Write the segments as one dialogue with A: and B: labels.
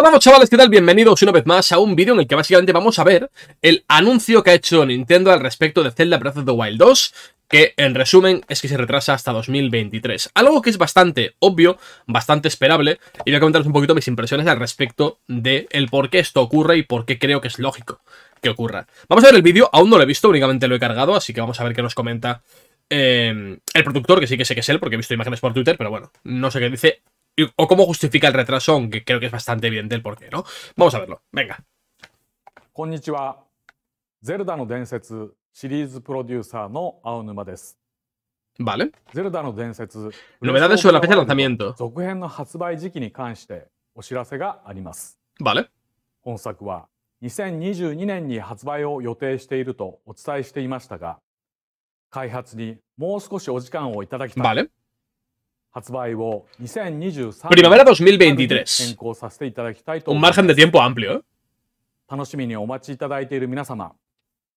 A: ¡Hola vamos chavales, ¿qué tal? Bienvenidos una vez más a un vídeo en el que básicamente vamos a ver el anuncio que ha hecho Nintendo al respecto de Zelda Breath of the Wild 2 que en resumen es que se retrasa hasta 2023. Algo que es bastante obvio, bastante esperable, y voy a comentaros un poquito mis impresiones al respecto de el por qué esto ocurre y por qué creo que es lógico que ocurra. Vamos a ver el vídeo, aún no lo he visto, únicamente lo he cargado, así que vamos a ver qué nos comenta eh, el productor, que sí que sé que es él, porque he visto imágenes por Twitter, pero bueno, no sé qué dice o cómo justifica el retraso, aunque creo que es bastante evidente el porqué, ¿no? Vamos a verlo.
B: Venga. Konnichiwa. Zelda no Densetsu, series producer no Aonuma des. Vale. Zelda no Densetsu. Novedades sobre la fecha de lanzamiento. Zokuhen no jiki ni kanshite oshirase ga arimasu. Vale. Konsaku 本作は2022年に発売を予定しているとお伝えしていましたが、開発にもう少しお時間をいただきたい。Vale. 発売を2023 primavera 2023変更させていた
A: だきたいと思います。Un margen de
B: 楽しみにお待ちいただいている皆様、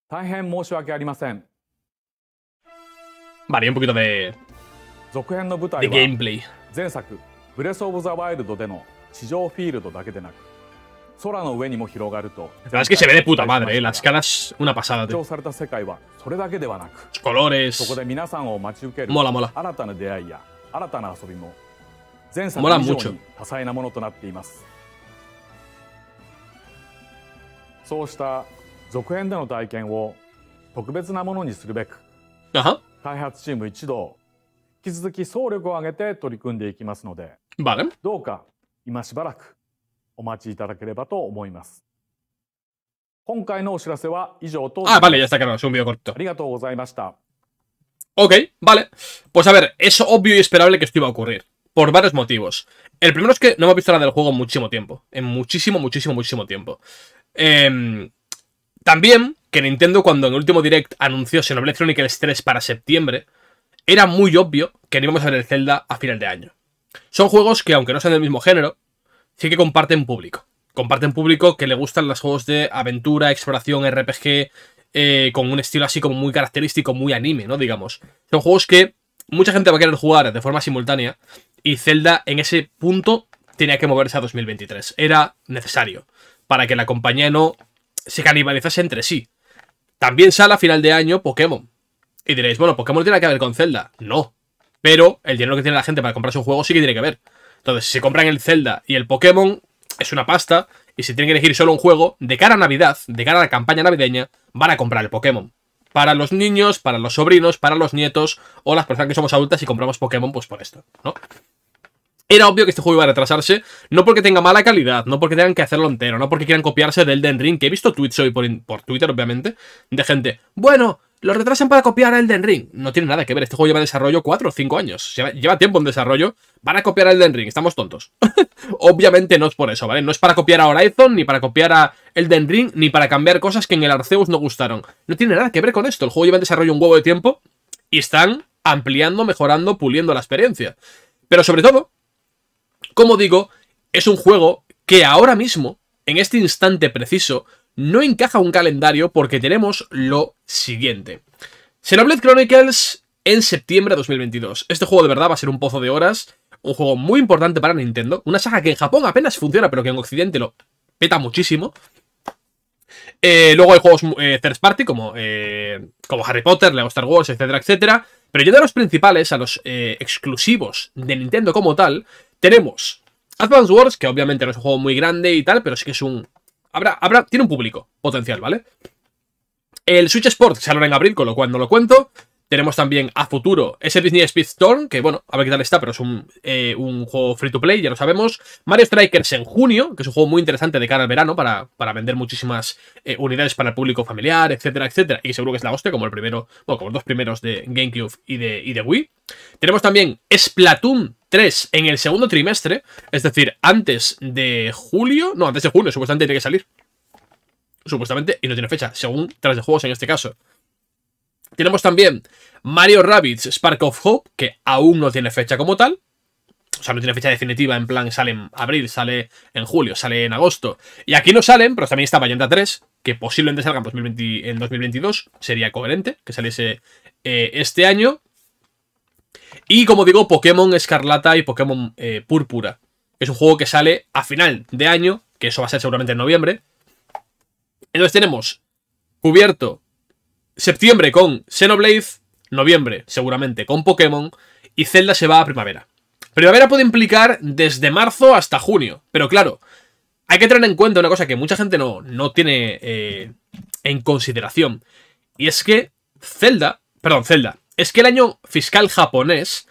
B: 大変申し訳ありません。まあ、続編の舞台は前作ブレスオブザワイルドでの地上フィールドだけでなく、空の上にも広がると。確かに、ベレプータマーレ、ラ
A: スカラス、ウナパサダで。
B: された世界はそれだけではなく、コロレス、そこで皆さんを待ち受ける、モラモラ、新たな出会いや。新たな遊びも前作以上に多彩なものとなっていますそうした続編での体験を特別なものにするべく開発チーム一同引き続き総力を挙げて取り組んでいきますのでどうか今しばらくお待ちいただければと思います今回のお知らせは以上とありがとうございました
A: Ok, vale. Pues a ver, es obvio y esperable que esto iba a ocurrir. Por varios motivos. El primero es que no he visto nada del juego en muchísimo tiempo. En muchísimo, muchísimo, muchísimo tiempo. Em, también que Nintendo, cuando en el último direct anunció Xenoblade Chronicles 3 para septiembre, era muy obvio que no íbamos a ver el Zelda a final de año. Son juegos que, aunque no sean del mismo género, sí que comparten público. Comparten público que le gustan los juegos de aventura, exploración, RPG, eh, con un estilo así como muy característico, muy anime, ¿no? Digamos. Son juegos que mucha gente va a querer jugar de forma simultánea y Zelda en ese punto tenía que moverse a 2023. Era necesario para que la compañía no se canibalizase entre sí. También sale a final de año Pokémon. Y diréis, bueno, Pokémon tiene que ver con Zelda. No. Pero el dinero que tiene la gente para comprarse un juego sí que tiene que ver. Entonces, si se compran el Zelda y el Pokémon, es una pasta y si tienen que elegir solo un juego, de cara a Navidad, de cara a la campaña navideña, van a comprar el Pokémon. Para los niños, para los sobrinos, para los nietos o las personas que somos adultas y compramos Pokémon, pues por esto, ¿no? Era obvio que este juego iba a retrasarse, no porque tenga mala calidad, no porque tengan que hacerlo entero, no porque quieran copiarse del Den Ring, que he visto tweets hoy por, por Twitter, obviamente, de gente, bueno, lo retrasan para copiar a Elden Ring. No tiene nada que ver. Este juego lleva desarrollo 4 o 5 años. Lleva, lleva, tiempo en desarrollo. Van a copiar a Elden Ring. Estamos tontos. Obviamente no es por eso, ¿vale? No es para copiar a Horizon, ni para copiar a Elden Ring, ni para cambiar cosas que en el Arceus no gustaron. No tiene nada que ver con esto. El juego lleva en desarrollo un huevo de tiempo y están ampliando, mejorando, puliendo la experiencia. Pero sobre todo, como digo, es un juego que ahora mismo, en este instante preciso, no encaja un calendario porque tenemos lo siguiente. Xenoblade Chronicles en septiembre de 2022. Este juego de verdad va a ser un pozo de horas, un juego muy importante para Nintendo, una saga que en Japón apenas funciona, pero que en Occidente lo peta muchísimo. Eh, luego hay juegos eh, third party como, eh, como Harry Potter, Lego Star Wars, etcétera, etcétera. Pero ya de los principales, a los exclusivos de Nintendo como tal, tenemos Advance Wars, que obviamente no es un juego muy grande y tal, pero sí que es un Habrá, habrá, tiene un público potencial, ¿vale? El Switch Sport sale en abril, con lo cual no lo cuento. Tenemos también a futuro ese Disney Speedstorm, que bueno, a ver qué tal está, pero es un, eh, juego free to play, ya lo sabemos. Mario Strikers en junio, que es un juego muy interesante de cara al verano para, para vender muchísimas eh, unidades para el público familiar, etcétera, etcétera. Y seguro que es la hostia, como el primero, bueno, como los dos primeros de GameCube y de, de Wii. Tenemos también Splatoon 3 en el segundo trimestre, es decir, antes de julio, no, antes de junio, supuestamente tiene que salir. Supuestamente, y no tiene fecha, según tras de juegos en este caso. Tenemos también Mario Rabbids Spark of Hope, que aún no tiene fecha como tal. O sea, no tiene fecha definitiva, en plan, sale en abril, sale en julio, sale en agosto. Y aquí no salen, pero también está Bayonetta 3, que posiblemente salga en, 2022. Sería coherente que saliese eh, este año. Y como digo, Pokémon Escarlata y Pokémon eh, Púrpura. Es un juego que sale a final de año, que eso va a ser seguramente en noviembre. Entonces tenemos cubierto Septiembre con Xenoblade, noviembre seguramente con Pokémon y Zelda se va a primavera. Primavera puede implicar desde marzo hasta junio, pero claro, hay que tener en cuenta una cosa que mucha gente no, no tiene eh, en consideración. Y es que Zelda, perdón, Zelda, es que el año fiscal japonés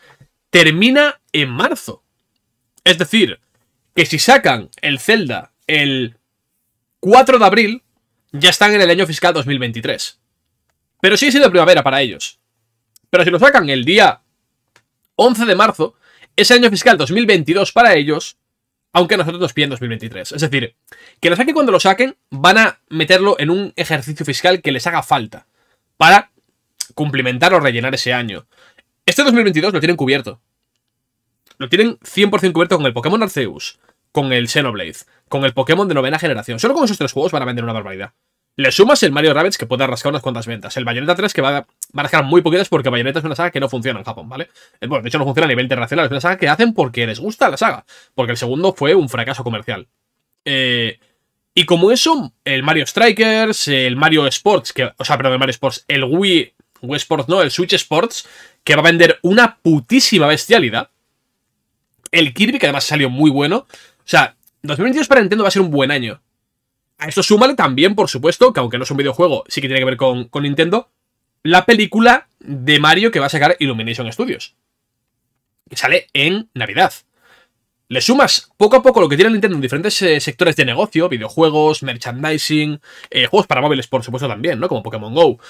A: termina en marzo. Es decir, que si sacan el Zelda el 4 de abril, ya están en el año fiscal 2023. Pero sí ha sido primavera para ellos. Pero si lo sacan el día 11 de marzo, ese año fiscal 2022 para ellos, aunque nosotros nos piden 2023. Es decir, que lo saquen cuando lo saquen, van a meterlo en un ejercicio fiscal que les haga falta para cumplimentar o rellenar ese año. Este 2022 lo tienen cubierto. Lo tienen 100% cubierto con el Pokémon Arceus, con el Xenoblade, con el Pokémon de novena generación. Solo con esos tres juegos van a vender una barbaridad. Le sumas el Mario Rabbits que puede rascar unas cuantas ventas. El Bayonetta 3 que va a, va muy poquitas porque Bayonetta es una saga que no funciona en Japón, ¿vale? Eh, bueno, de hecho no funciona a nivel internacional. Es una saga que hacen porque les gusta la saga. Porque el segundo fue un fracaso comercial. Eh, y como eso, el Mario Strikers, el Mario Sports, que, o sea, perdón, el Mario Sports, el Wii, Wii Sports no, el Switch Sports, que va a vender una putísima bestialidad. El Kirby, que además salió muy bueno. O sea, 2022 para Nintendo va a ser un buen año. A eso súmale también, por supuesto, que aunque no es un videojuego, sí que tiene que ver con, Nintendo, la película de Mario que va a sacar Illumination Studios. Que sale en Navidad. Le sumas poco a poco lo que tiene Nintendo en diferentes eh, sectores de negocio, videojuegos, merchandising, eh, juegos para móviles, por supuesto, también, ¿no? Como Pokémon Go.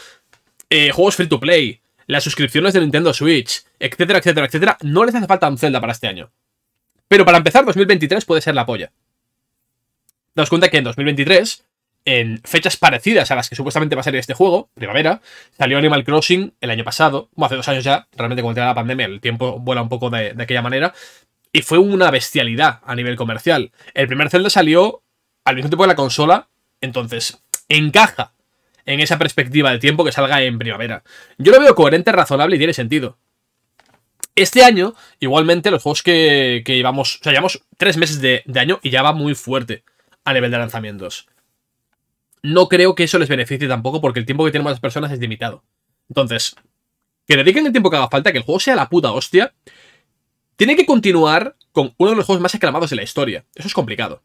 A: Eh, juegos free to play, las suscripciones de Nintendo Switch, etcétera, etcétera, etcétera. No les hace falta un Zelda para este año. Pero para empezar, 2023 puede ser la polla daos cuenta que en 2023, en fechas parecidas a las que supuestamente va a salir este juego, primavera, salió Animal Crossing el año pasado, o hace dos años ya, realmente con el tema la pandemia, el tiempo vuela un poco de, aquella manera, y fue una bestialidad a nivel comercial. El primer Zelda salió al mismo tiempo que la consola, entonces encaja en esa perspectiva de tiempo que salga en primavera. Yo lo veo coherente, razonable y tiene sentido. Este año, igualmente, los juegos que, llevamos, o sea, llevamos tres meses de, de, año y ya va muy fuerte a nivel de lanzamientos. No creo que eso les beneficie tampoco porque el tiempo que tienen más personas es limitado. Entonces, que dediquen el tiempo que haga falta, que el juego sea la puta hostia, tiene que continuar con uno de los juegos más aclamados de la historia. Eso es complicado.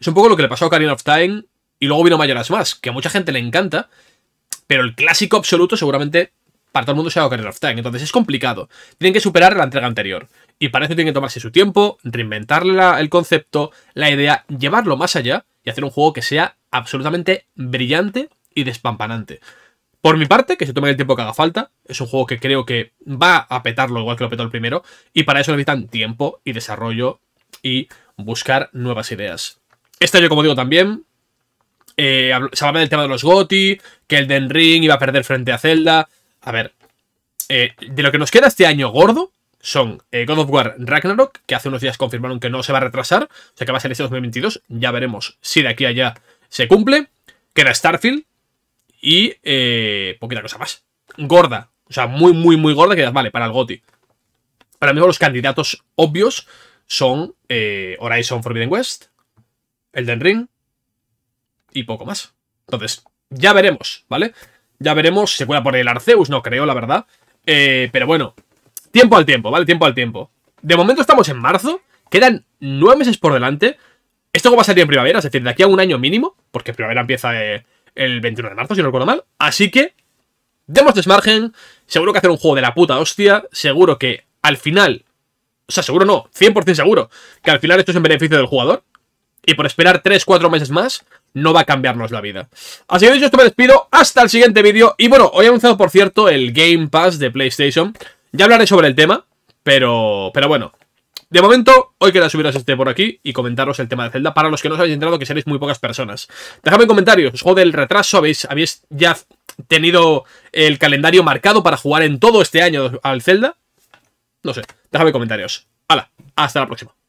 A: Es un poco lo que le pasó a Karin of Time y luego vino Mayoras Más, que a mucha gente le encanta, pero el clásico absoluto seguramente para todo el mundo sea Ocarina of Time. Entonces es complicado. Tienen que superar la entrega anterior. Y parece que tiene que tomarse su tiempo, reinventar el concepto, la idea, llevarlo más allá y hacer un juego que sea absolutamente brillante y despampanante. Por mi parte, que se tome el tiempo que haga falta, es un juego que creo que va a petarlo igual que lo petó el primero, y para eso necesitan tiempo y desarrollo y buscar nuevas ideas. Este año, como digo también, eh, se hablaba del tema de los GOTI, que el Den Ring iba a perder frente a Zelda. A ver, eh, de lo que nos queda este año gordo, son eh, God of War Ragnarok, que hace unos días confirmaron que no se va a retrasar, o sea que va a ser este 2022, ya veremos si de aquí a allá se cumple, que Starfield y eh, poquita cosa más. Gorda, o sea, muy, muy, muy gorda, que vale, para el GOTI. Para mí los candidatos obvios son eh, Horizon Forbidden West, Elden Ring y poco más. Entonces, ya veremos, ¿vale? Ya veremos, se cuela por el Arceus, no creo, la verdad. pero bueno, Tiempo al tiempo, ¿vale? Tiempo al tiempo. De momento estamos en marzo, quedan nueve meses por delante. Esto va a salir en primavera, es decir, de aquí a un año mínimo, porque primavera empieza eh, el 21 de marzo, si no recuerdo mal. Así que, demos desmargen, seguro que hacer un juego de la puta hostia, seguro que al final, o sea, seguro no, 100% seguro, que al final esto es en beneficio del jugador, y por esperar tres, cuatro meses más, no va a cambiarnos la vida. Así que dicho esto me despido, hasta el siguiente vídeo, y bueno, hoy he anunciado por cierto el Game Pass de PlayStation, ya hablaré sobre el tema, pero, pero bueno. De momento, hoy queda subiros este por aquí y comentaros el tema de Zelda. Para los que no os habéis entrado, que seréis muy pocas personas. Dejadme en comentarios, os jode del retraso, habéis, habéis ya tenido el calendario marcado para jugar en todo este año al Zelda. No sé, dejadme en comentarios. Hala, hasta la próxima.